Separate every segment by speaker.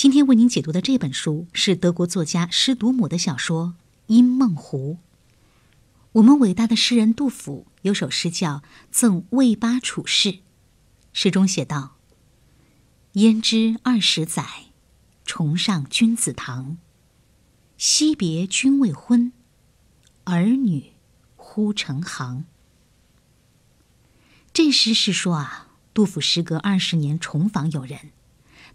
Speaker 1: 今天为您解读的这本书是德国作家施笃姆的小说《因梦湖》。我们伟大的诗人杜甫有首诗叫《赠魏八处士》，诗中写道：“焉知二十载，重上君子堂。惜别君未婚，儿女忽成行。”这诗是说啊，杜甫时隔二十年重访友人。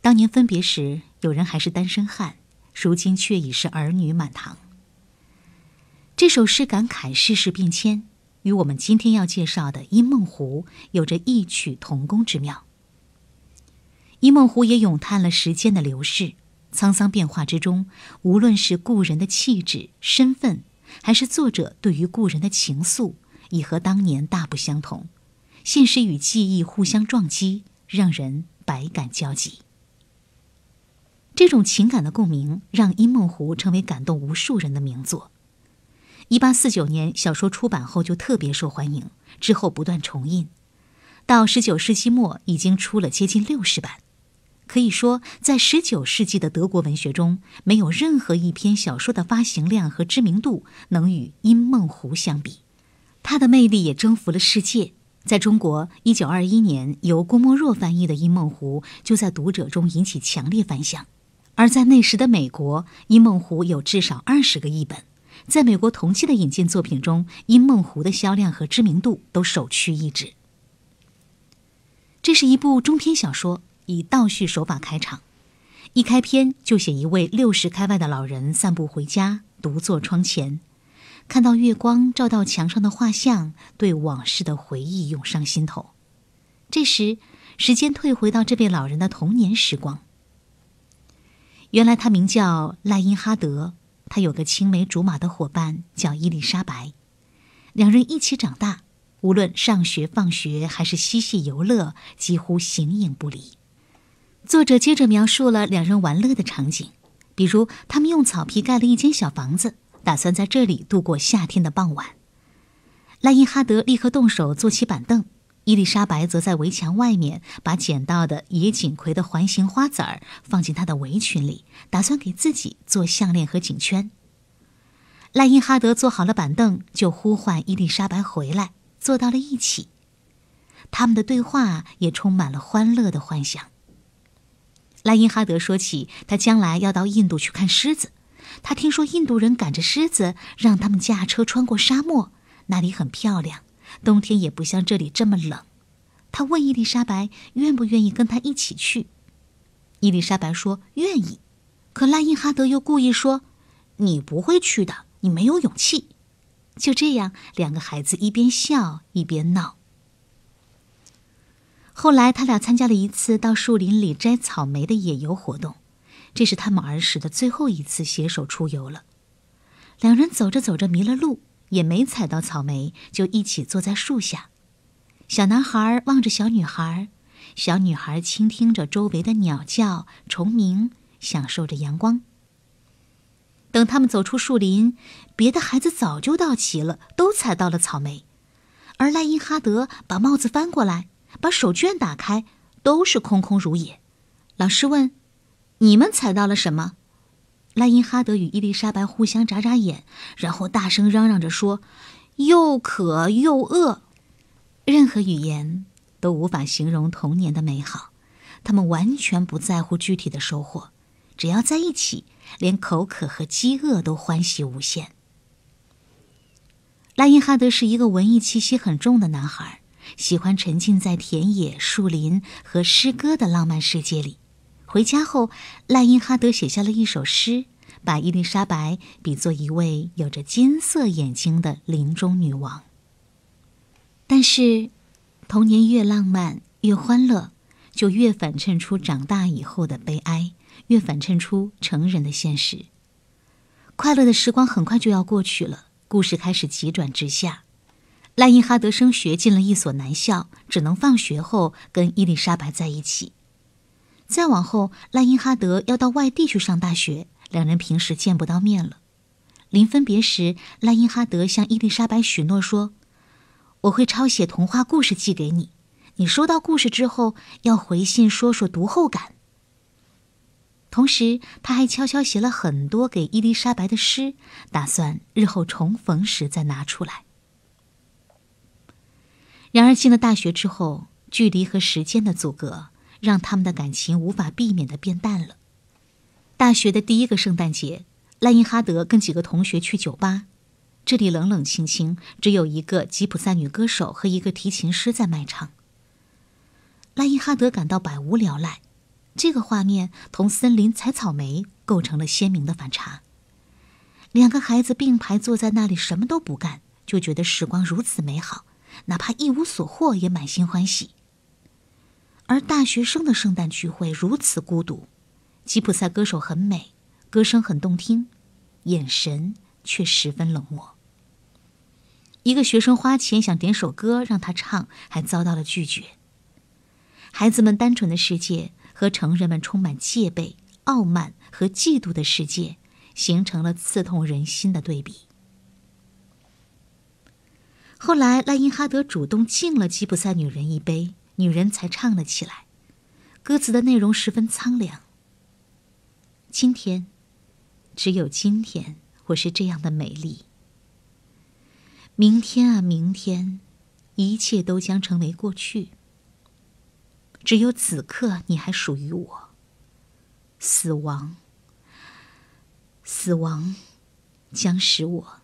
Speaker 1: 当年分别时，有人还是单身汉，如今却已是儿女满堂。这首诗感慨世事变迁，与我们今天要介绍的《一梦湖》有着异曲同工之妙。《一梦湖》也咏叹了时间的流逝、沧桑变化之中，无论是故人的气质、身份，还是作者对于故人的情愫，已和当年大不相同。现实与记忆互相撞击，让人百感交集。这种情感的共鸣让《茵梦湖》成为感动无数人的名作。一八四九年小说出版后就特别受欢迎，之后不断重印，到十九世纪末已经出了接近六十版。可以说，在十九世纪的德国文学中，没有任何一篇小说的发行量和知名度能与《茵梦湖》相比。它的魅力也征服了世界。在中国，一九二一年由郭沫若翻译的《茵梦湖》就在读者中引起强烈反响。而在那时的美国，《伊梦湖》有至少二十个译本，在美国同期的引进作品中，《伊梦湖》的销量和知名度都首屈一指。这是一部中篇小说，以倒叙手法开场，一开篇就写一位六十开外的老人散步回家，独坐窗前，看到月光照到墙上的画像，对往事的回忆涌上心头。这时，时间退回到这位老人的童年时光。原来他名叫赖因哈德，他有个青梅竹马的伙伴叫伊丽莎白，两人一起长大，无论上学、放学还是嬉戏游乐，几乎形影不离。作者接着描述了两人玩乐的场景，比如他们用草皮盖了一间小房子，打算在这里度过夏天的傍晚。赖因哈德立刻动手做起板凳。伊丽莎白则在围墙外面，把捡到的野锦葵的环形花籽儿放进她的围裙里，打算给自己做项链和颈圈。赖因哈德坐好了板凳，就呼唤伊丽莎白回来，坐到了一起。他们的对话也充满了欢乐的幻想。赖因哈德说起他将来要到印度去看狮子，他听说印度人赶着狮子，让他们驾车穿过沙漠，那里很漂亮。冬天也不像这里这么冷。他问伊丽莎白愿不愿意跟他一起去。伊丽莎白说愿意。可赖因哈德又故意说：“你不会去的，你没有勇气。”就这样，两个孩子一边笑一边闹。后来，他俩参加了一次到树林里摘草莓的野游活动。这是他们儿时的最后一次携手出游了。两人走着走着迷了路。也没采到草莓，就一起坐在树下。小男孩望着小女孩，小女孩倾听着周围的鸟叫、虫鸣，享受着阳光。等他们走出树林，别的孩子早就到齐了，都采到了草莓，而赖因哈德把帽子翻过来，把手绢打开，都是空空如也。老师问：“你们采到了什么？”莱因哈德与伊丽莎白互相眨眨眼，然后大声嚷嚷着说：“又渴又饿。”任何语言都无法形容童年的美好。他们完全不在乎具体的收获，只要在一起，连口渴和饥饿都欢喜无限。莱因哈德是一个文艺气息很重的男孩，喜欢沉浸在田野、树林和诗歌的浪漫世界里。回家后，赖因哈德写下了一首诗，把伊丽莎白比作一位有着金色眼睛的林中女王。但是，童年越浪漫、越欢乐，就越反衬出长大以后的悲哀，越反衬出成人的现实。快乐的时光很快就要过去了，故事开始急转直下。赖因哈德升学进了一所男校，只能放学后跟伊丽莎白在一起。再往后，莱因哈德要到外地去上大学，两人平时见不到面了。临分别时，莱因哈德向伊丽莎白许诺说：“我会抄写童话故事寄给你，你收到故事之后要回信说说读后感。”同时，他还悄悄写了很多给伊丽莎白的诗，打算日后重逢时再拿出来。然而，进了大学之后，距离和时间的阻隔。让他们的感情无法避免地变淡了。大学的第一个圣诞节，赖因哈德跟几个同学去酒吧，这里冷冷清清，只有一个吉普赛女歌手和一个提琴师在卖唱。赖因哈德感到百无聊赖，这个画面同森林采草莓构成了鲜明的反差。两个孩子并排坐在那里，什么都不干，就觉得时光如此美好，哪怕一无所获，也满心欢喜。而大学生的圣诞聚会如此孤独，吉普赛歌手很美，歌声很动听，眼神却十分冷漠。一个学生花钱想点首歌让他唱，还遭到了拒绝。孩子们单纯的世界和成人们充满戒备、傲慢和嫉妒的世界，形成了刺痛人心的对比。后来，赖因哈德主动敬了吉普赛女人一杯。女人才唱了起来，歌词的内容十分苍凉。今天，只有今天，我是这样的美丽。明天啊，明天，一切都将成为过去。只有此刻，你还属于我。死亡，死亡，将使我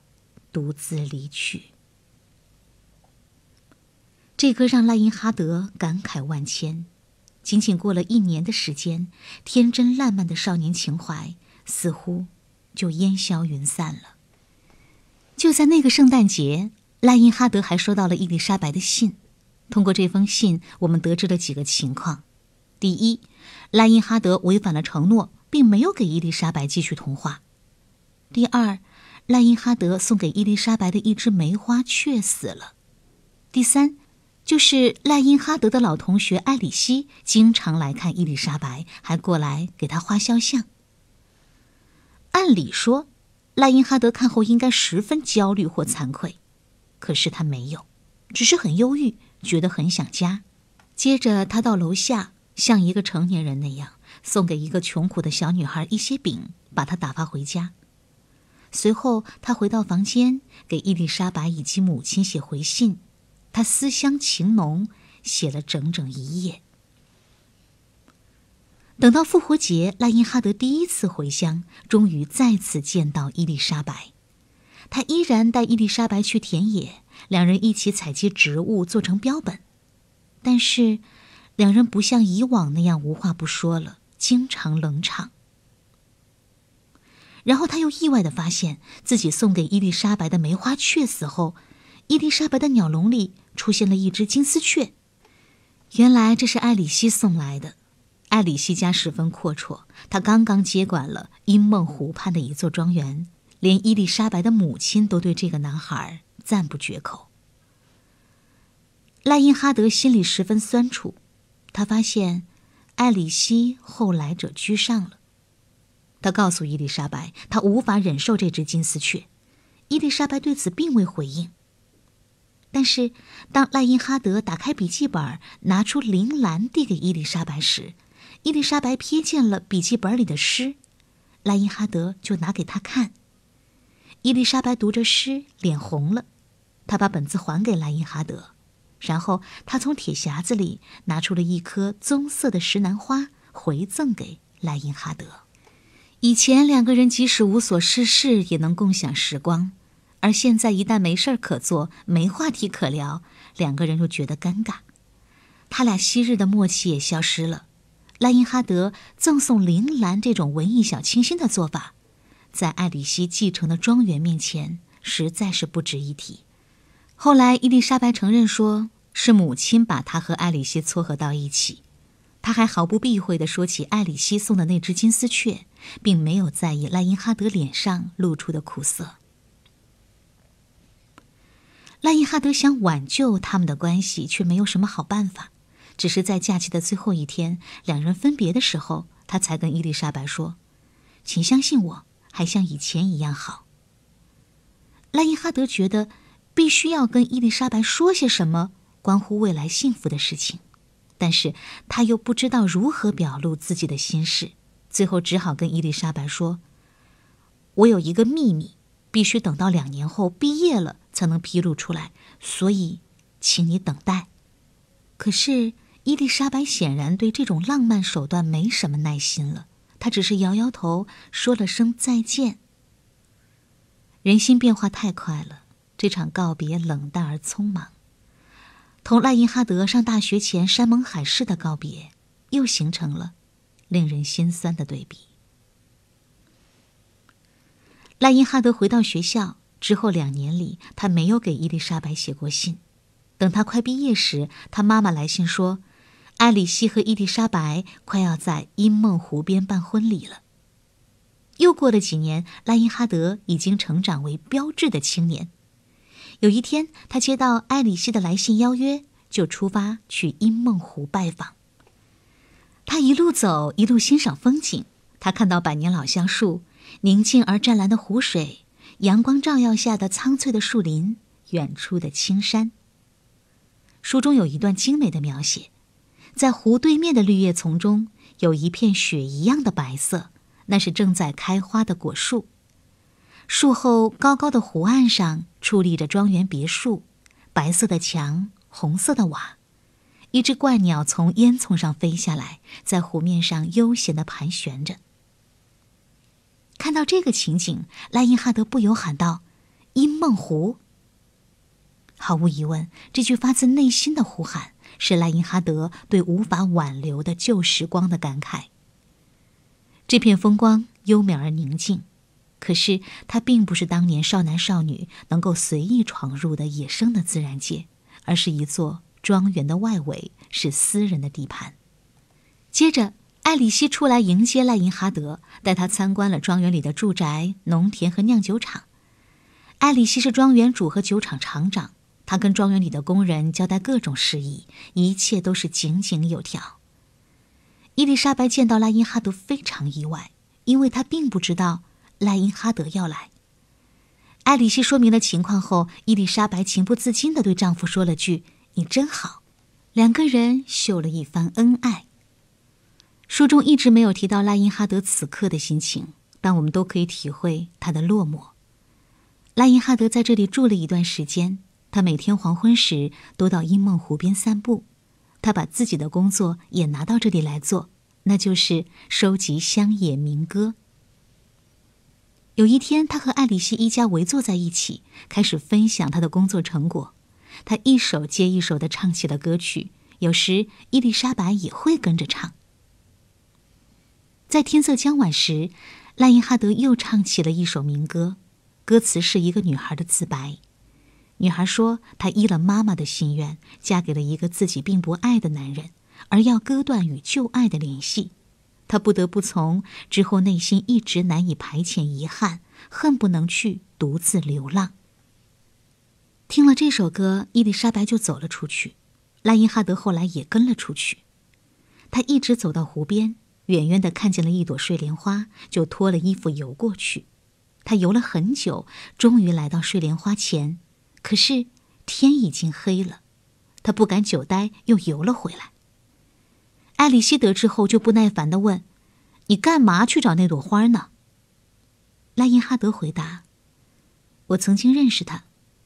Speaker 1: 独自离去。这歌让赖因哈德感慨万千。仅仅过了一年的时间，天真烂漫的少年情怀似乎就烟消云散了。就在那个圣诞节，赖因哈德还收到了伊丽莎白的信。通过这封信，我们得知了几个情况：第一，赖因哈德违反了承诺，并没有给伊丽莎白继续通话；第二，赖因哈德送给伊丽莎白的一枝梅花却死了；第三。就是赖因哈德的老同学艾里希经常来看伊丽莎白，还过来给她画肖像。按理说，赖因哈德看后应该十分焦虑或惭愧，可是他没有，只是很忧郁，觉得很想家。接着，他到楼下像一个成年人那样，送给一个穷苦的小女孩一些饼，把她打发回家。随后，他回到房间，给伊丽莎白以及母亲写回信。他思乡情浓，写了整整一夜。等到复活节，赖因哈德第一次回乡，终于再次见到伊丽莎白。他依然带伊丽莎白去田野，两人一起采集植物，做成标本。但是，两人不像以往那样无话不说了，经常冷场。然后，他又意外的发现自己送给伊丽莎白的梅花雀死后。伊丽莎白的鸟笼里出现了一只金丝雀，原来这是艾里希送来的。艾里希家十分阔绰，他刚刚接管了茵梦湖畔的一座庄园，连伊丽莎白的母亲都对这个男孩赞不绝口。赖因哈德心里十分酸楚，他发现艾里希后来者居上了。他告诉伊丽莎白，他无法忍受这只金丝雀。伊丽莎白对此并未回应。但是，当莱因哈德打开笔记本，拿出铃兰递给伊丽莎白时，伊丽莎白瞥见了笔记本里的诗，莱因哈德就拿给她看。伊丽莎白读着诗，脸红了，她把本子还给莱因哈德，然后她从铁匣子里拿出了一颗棕色的石楠花，回赠给莱因哈德。以前两个人即使无所事事，也能共享时光。而现在，一旦没事儿可做、没话题可聊，两个人又觉得尴尬。他俩昔日的默契也消失了。赖因哈德赠送铃兰这种文艺小清新的做法，在艾里希继承的庄园面前，实在是不值一提。后来，伊丽莎白承认说是母亲把她和艾里希撮合到一起。他还毫不避讳的说起艾里希送的那只金丝雀，并没有在意赖因哈德脸上露出的苦涩。赖伊哈德想挽救他们的关系，却没有什么好办法。只是在假期的最后一天，两人分别的时候，他才跟伊丽莎白说：“请相信我，还像以前一样好。”赖伊哈德觉得，必须要跟伊丽莎白说些什么关乎未来幸福的事情，但是他又不知道如何表露自己的心事，最后只好跟伊丽莎白说：“我有一个秘密，必须等到两年后毕业了。”才能披露出来，所以，请你等待。可是伊丽莎白显然对这种浪漫手段没什么耐心了，她只是摇摇头，说了声再见。人心变化太快了，这场告别冷淡而匆忙，同赖因哈德上大学前山盟海誓的告别又形成了令人心酸的对比。赖因哈德回到学校。之后两年里，他没有给伊丽莎白写过信。等他快毕业时，他妈妈来信说，艾里希和伊丽莎白快要在茵梦湖边办婚礼了。又过了几年，拉因哈德已经成长为标致的青年。有一天，他接到艾里希的来信邀约，就出发去茵梦湖拜访。他一路走，一路欣赏风景。他看到百年老橡树，宁静而湛蓝的湖水。阳光照耀下的苍翠的树林，远处的青山。书中有一段精美的描写：在湖对面的绿叶丛中，有一片雪一样的白色，那是正在开花的果树。树后高高的湖岸上矗立着庄园别墅，白色的墙，红色的瓦。一只怪鸟从烟囱上飞下来，在湖面上悠闲的盘旋着。看到这个情景，莱因哈德不由喊道：“茵梦湖。”毫无疑问，这句发自内心的呼喊是莱因哈德对无法挽留的旧时光的感慨。这片风光优美而宁静，可是它并不是当年少男少女能够随意闯入的野生的自然界，而是一座庄园的外围，是私人的地盘。接着。艾里希出来迎接赖因哈德，带他参观了庄园里的住宅、农田和酿酒厂。艾里希是庄园主和酒厂厂长，他跟庄园里的工人交代各种事宜，一切都是井井有条。伊丽莎白见到赖因哈德非常意外，因为她并不知道赖因哈德要来。艾里希说明了情况后，伊丽莎白情不自禁地对丈夫说了句：“你真好。”两个人秀了一番恩爱。书中一直没有提到拉因哈德此刻的心情，但我们都可以体会他的落寞。拉因哈德在这里住了一段时间，他每天黄昏时都到茵梦湖边散步。他把自己的工作也拿到这里来做，那就是收集乡野民歌。有一天，他和艾里西一家围坐在一起，开始分享他的工作成果。他一首接一首地唱起了歌曲，有时伊丽莎白也会跟着唱。在天色将晚时，赖因哈德又唱起了一首民歌，歌词是一个女孩的自白。女孩说，她依了妈妈的心愿，嫁给了一个自己并不爱的男人，而要割断与旧爱的联系。她不得不从之后，内心一直难以排遣遗憾，恨不能去独自流浪。听了这首歌，伊丽莎白就走了出去，赖因哈德后来也跟了出去。他一直走到湖边。远远地看见了一朵睡莲花，就脱了衣服游过去。他游了很久，终于来到睡莲花前，可是天已经黑了，他不敢久待，又游了回来。艾丽西得知后，就不耐烦地问：“你干嘛去找那朵花呢？”赖因哈德回答：“我曾经认识他，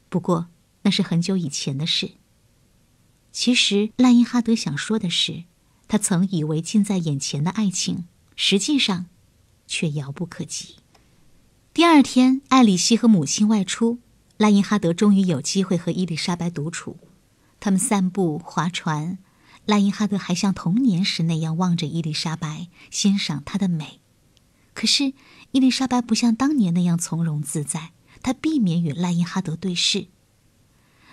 Speaker 1: 不过那是很久以前的事。”其实，赖因哈德想说的是。他曾以为近在眼前的爱情，实际上却遥不可及。第二天，艾里希和母亲外出，赖因哈德终于有机会和伊丽莎白独处。他们散步、划船，赖因哈德还像童年时那样望着伊丽莎白，欣赏她的美。可是，伊丽莎白不像当年那样从容自在，她避免与赖因哈德对视。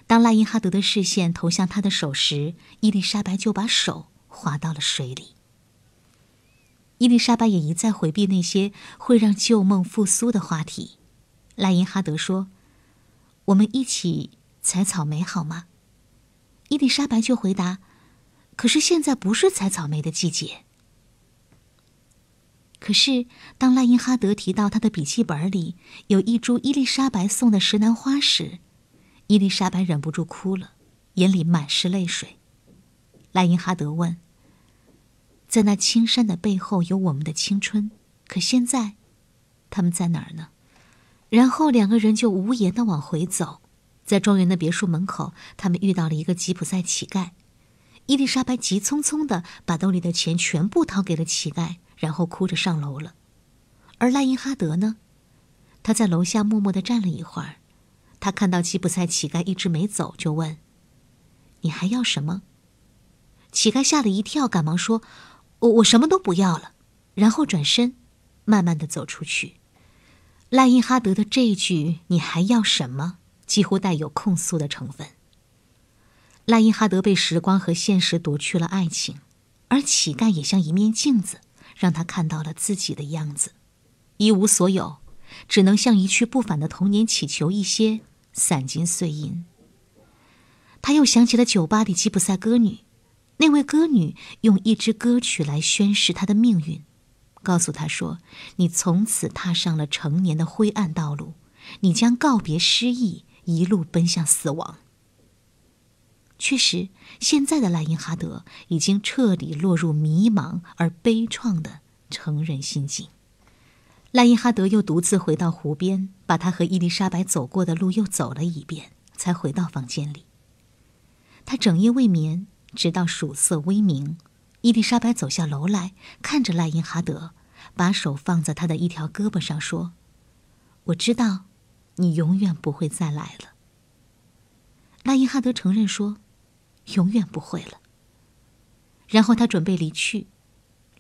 Speaker 1: 当赖因哈德的视线投向她的手时，伊丽莎白就把手。滑到了水里。伊丽莎白也一再回避那些会让旧梦复苏的话题。赖因哈德说：“我们一起采草莓好吗？”伊丽莎白却回答：“可是现在不是采草莓的季节。”可是，当赖因哈德提到他的笔记本里有一株伊丽莎白送的石楠花时，伊丽莎白忍不住哭了，眼里满是泪水。莱因哈德问：“在那青山的背后有我们的青春，可现在，他们在哪儿呢？”然后两个人就无言的往回走。在庄园的别墅门口，他们遇到了一个吉普赛乞丐。伊丽莎白急匆匆的把兜里的钱全部掏给了乞丐，然后哭着上楼了。而莱因哈德呢，他在楼下默默的站了一会儿。他看到吉普赛乞丐一直没走，就问：“你还要什么？”乞丐吓了一跳，赶忙说：“我我什么都不要了。”然后转身，慢慢的走出去。赖因哈德的这一句“你还要什么？”几乎带有控诉的成分。赖因哈德被时光和现实夺去了爱情，而乞丐也像一面镜子，让他看到了自己的样子：一无所有，只能向一去不返的童年祈求一些散金碎银。他又想起了酒吧里吉普赛歌女。那位歌女用一支歌曲来宣示他的命运，告诉他说：“你从此踏上了成年的灰暗道路，你将告别失意，一路奔向死亡。”确实，现在的莱因哈德已经彻底落入迷茫而悲怆的成人心境。莱因哈德又独自回到湖边，把他和伊丽莎白走过的路又走了一遍，才回到房间里。他整夜未眠。直到曙色微明，伊丽莎白走下楼来，看着赖因哈德，把手放在他的一条胳膊上，说：“我知道，你永远不会再来了。”赖因哈德承认说：“永远不会了。”然后他准备离去，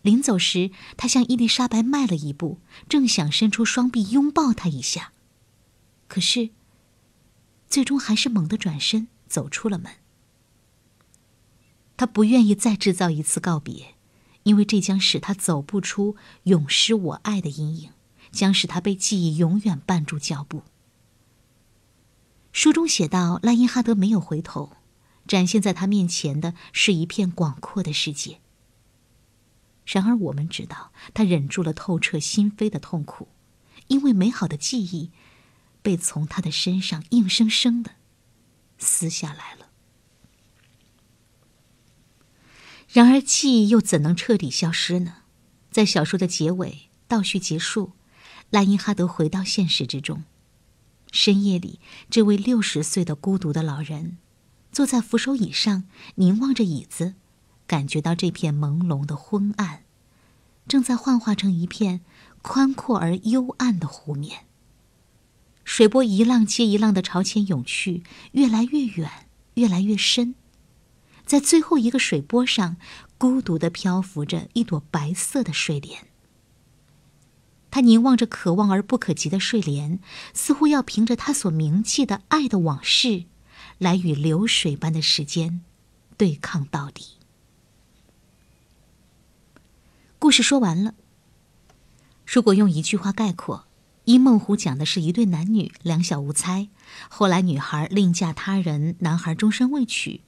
Speaker 1: 临走时，他向伊丽莎白迈了一步，正想伸出双臂拥抱她一下，可是，最终还是猛地转身走出了门。他不愿意再制造一次告别，因为这将使他走不出“永失我爱”的阴影，将使他被记忆永远绊住脚步。书中写道：“莱因哈德没有回头，展现在他面前的是一片广阔的世界。”然而我们知道，他忍住了透彻心扉的痛苦，因为美好的记忆，被从他的身上硬生生的撕下来了。然而记忆又怎能彻底消失呢？在小说的结尾，倒叙结束，莱因哈德回到现实之中。深夜里，这位六十岁的孤独的老人，坐在扶手椅上，凝望着椅子，感觉到这片朦胧的昏暗，正在幻化成一片宽阔而幽暗的湖面。水波一浪接一浪地朝前涌去，越来越远，越来越深。在最后一个水波上，孤独的漂浮着一朵白色的睡莲。他凝望着可望而不可及的睡莲，似乎要凭着他所铭记的爱的往事，来与流水般的时间对抗到底。故事说完了。如果用一句话概括，《一梦湖》讲的是一对男女两小无猜，后来女孩另嫁他人，男孩终身未娶。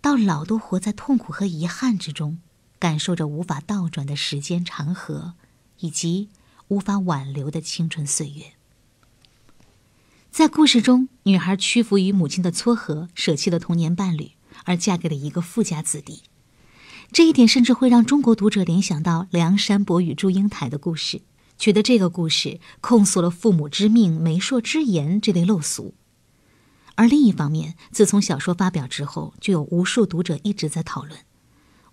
Speaker 1: 到老都活在痛苦和遗憾之中，感受着无法倒转的时间长河，以及无法挽留的青春岁月。在故事中，女孩屈服于母亲的撮合，舍弃了童年伴侣，而嫁给了一个富家子弟。这一点甚至会让中国读者联想到梁山伯与祝英台的故事，觉得这个故事控诉了父母之命、媒妁之言这类陋俗。而另一方面，自从小说发表之后，就有无数读者一直在讨论：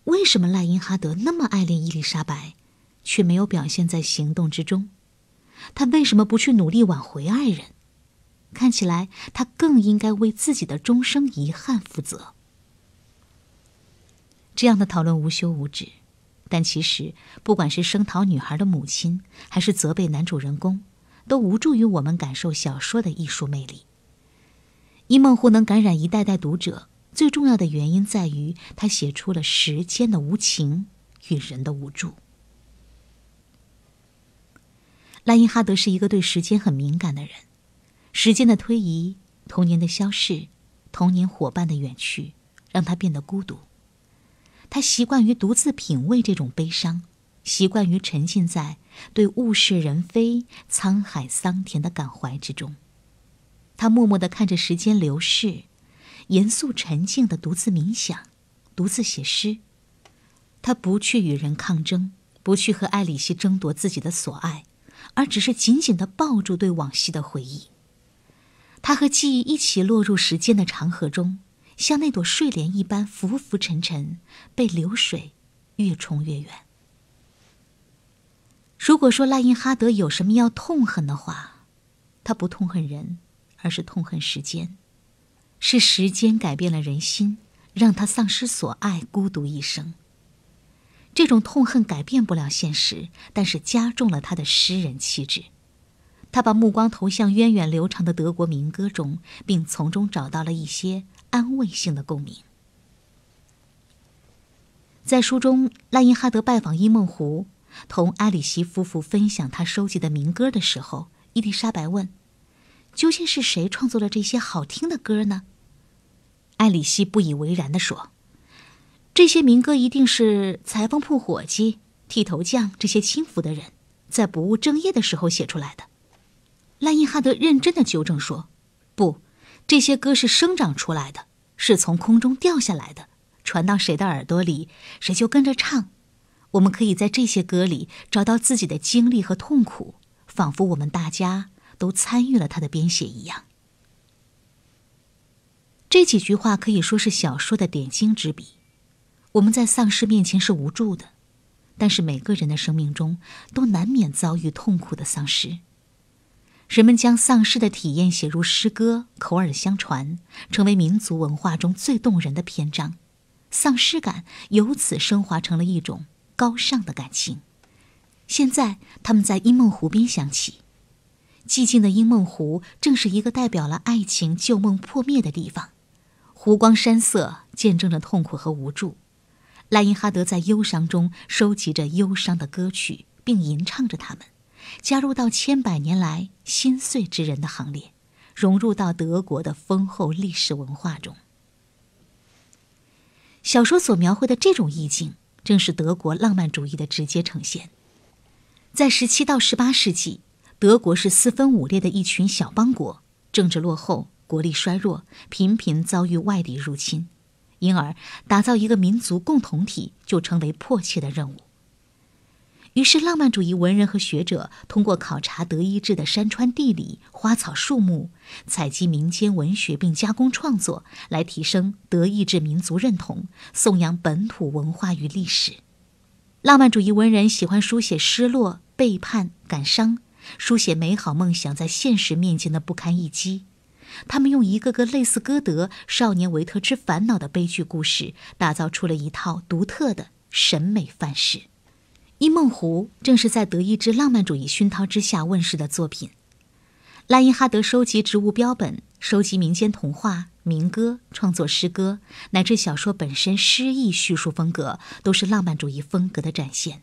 Speaker 1: 为什么赖因哈德那么爱恋伊丽莎白，却没有表现在行动之中？他为什么不去努力挽回爱人？看起来，他更应该为自己的终生遗憾负责。这样的讨论无休无止，但其实，不管是声讨女孩的母亲，还是责备男主人公，都无助于我们感受小说的艺术魅力。《一梦》户能感染一代代读者，最重要的原因在于他写出了时间的无情与人的无助。莱因哈德是一个对时间很敏感的人，时间的推移、童年的消逝、童年伙伴的远去，让他变得孤独。他习惯于独自品味这种悲伤，习惯于沉浸在对物是人非、沧海桑田的感怀之中。他默默地看着时间流逝，严肃沉静地独自冥想，独自写诗。他不去与人抗争，不去和艾里希争夺自己的所爱，而只是紧紧地抱住对往昔的回忆。他和记忆一起落入时间的长河中，像那朵睡莲一般浮浮沉沉，被流水越冲越远。如果说赖因哈德有什么要痛恨的话，他不痛恨人。而是痛恨时间，是时间改变了人心，让他丧失所爱，孤独一生。这种痛恨改变不了现实，但是加重了他的诗人气质。他把目光投向源远流长的德国民歌中，并从中找到了一些安慰性的共鸣。在书中，赖因哈德拜访伊梦湖，同埃里希夫妇分享他收集的民歌的时候，伊丽莎白问。究竟是谁创作了这些好听的歌呢？艾里希不以为然地说：“这些民歌一定是裁缝铺伙计、剃头匠这些轻浮的人，在不务正业的时候写出来的。”赖因哈德认真地纠正说：“不，这些歌是生长出来的，是从空中掉下来的，传到谁的耳朵里，谁就跟着唱。我们可以在这些歌里找到自己的经历和痛苦，仿佛我们大家。”都参与了他的编写一样。这几句话可以说是小说的点睛之笔。我们在丧尸面前是无助的，但是每个人的生命中都难免遭遇痛苦的丧尸。人们将丧尸的体验写入诗歌，口耳相传，成为民族文化中最动人的篇章。丧尸感由此升华成了一种高尚的感情。现在，他们在伊梦湖边响起。寂静的因梦湖正是一个代表了爱情旧梦破灭的地方，湖光山色见证着痛苦和无助。莱因哈德在忧伤中收集着忧伤的歌曲，并吟唱着他们，加入到千百年来心碎之人的行列，融入到德国的丰厚历史文化中。小说所描绘的这种意境，正是德国浪漫主义的直接呈现。在十七到十八世纪。德国是四分五裂的一群小邦国，政治落后，国力衰弱，频频遭遇外敌入侵，因而打造一个民族共同体就成为迫切的任务。于是，浪漫主义文人和学者通过考察德意志的山川地理、花草树木，采集民间文学并加工创作，来提升德意志民族认同，颂扬本土文化与历史。浪漫主义文人喜欢书写失落、背叛、感伤。书写美好梦想在现实面前的不堪一击，他们用一个个类似歌德《少年维特之烦恼》的悲剧故事，打造出了一套独特的审美范式。《伊梦湖》正是在德意志浪漫主义熏陶之下问世的作品。拉伊哈德收集植物标本，收集民间童话、民歌，创作诗歌乃至小说本身诗意叙述风格，都是浪漫主义风格的展现。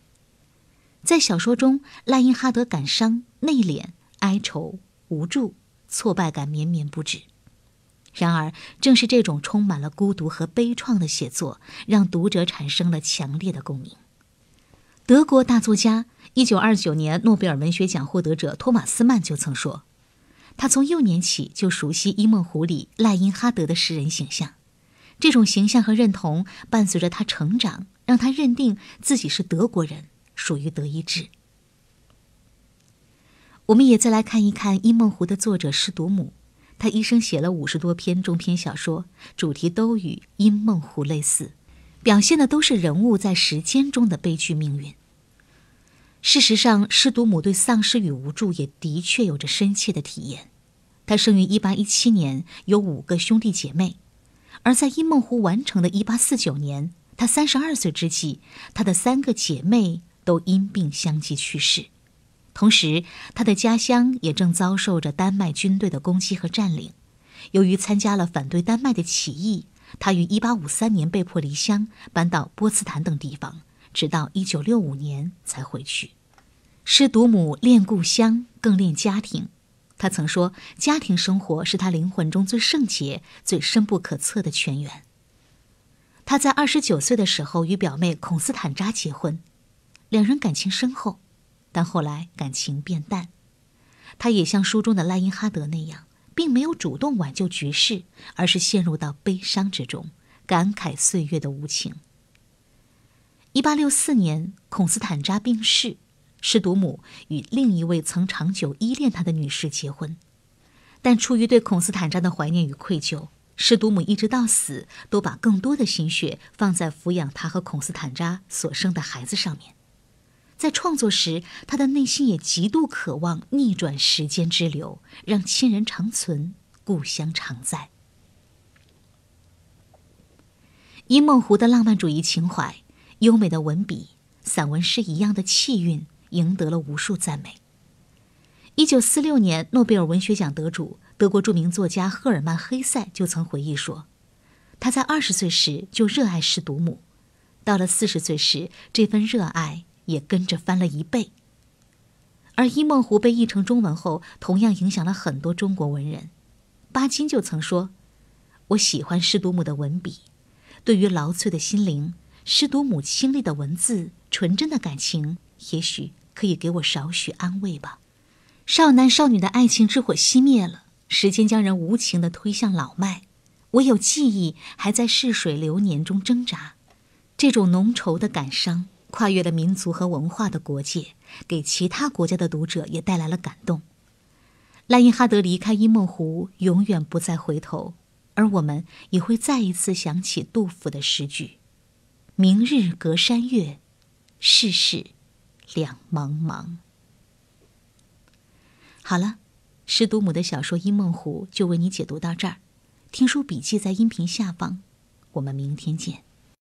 Speaker 1: 在小说中，赖因哈德感伤、内敛、哀愁、无助、挫败感绵绵不止。然而，正是这种充满了孤独和悲怆的写作，让读者产生了强烈的共鸣。德国大作家、一九二九年诺贝尔文学奖获得者托马斯·曼就曾说：“他从幼年起就熟悉《伊梦湖》里赖因哈德的诗人形象，这种形象和认同伴随着他成长，让他认定自己是德国人。”属于德意志。我们也再来看一看《伊梦湖》的作者施独姆，他一生写了五十多篇中篇小说，主题都与《伊梦湖》类似，表现的都是人物在时间中的悲剧命运。事实上，施独姆对丧失与无助也的确有着深切的体验。他生于一八一七年，有五个兄弟姐妹，而在《伊梦湖》完成的一八四九年，他三十二岁之际，他的三个姐妹。都因病相继去世，同时，他的家乡也正遭受着丹麦军队的攻击和占领。由于参加了反对丹麦的起义，他于1853年被迫离乡，搬到波茨坦等地方，直到1965年才回去。师独母恋故乡，更恋家庭。他曾说：“家庭生活是他灵魂中最圣洁、最深不可测的泉源。”他在29岁的时候与表妹孔斯坦扎结婚。两人感情深厚，但后来感情变淡。他也像书中的赖因哈德那样，并没有主动挽救局势，而是陷入到悲伤之中，感慨岁月的无情。一八六四年，孔斯坦扎病逝，施笃母与另一位曾长久依恋他的女士结婚，但出于对孔斯坦扎的怀念与愧疚，施笃母一直到死都把更多的心血放在抚养他和孔斯坦扎所生的孩子上面。在创作时，他的内心也极度渴望逆转时间之流，让亲人长存，故乡常在。因梦湖的浪漫主义情怀、优美的文笔、散文诗一样的气韵，赢得了无数赞美。一九四六年，诺贝尔文学奖得主、德国著名作家赫尔曼·黑塞就曾回忆说，他在二十岁时就热爱施读母，到了四十岁时，这份热爱。也跟着翻了一倍。而《一梦湖》被译成中文后，同样影响了很多中国文人。巴金就曾说：“我喜欢施祖母的文笔，对于劳瘁的心灵，施祖母清丽的文字、纯真的感情，也许可以给我少许安慰吧。”少男少女的爱情之火熄灭了，时间将人无情地推向老迈，唯有记忆还在逝水流年中挣扎。这种浓稠的感伤。跨越了民族和文化的国界，给其他国家的读者也带来了感动。赖因哈德离开伊梦湖，永远不再回头，而我们也会再一次想起杜甫的诗句：“明日隔山月，世事两茫茫。”好了，施都姆的小说《伊梦湖》就为你解读到这儿。听书笔记在音频下方，我们明天见。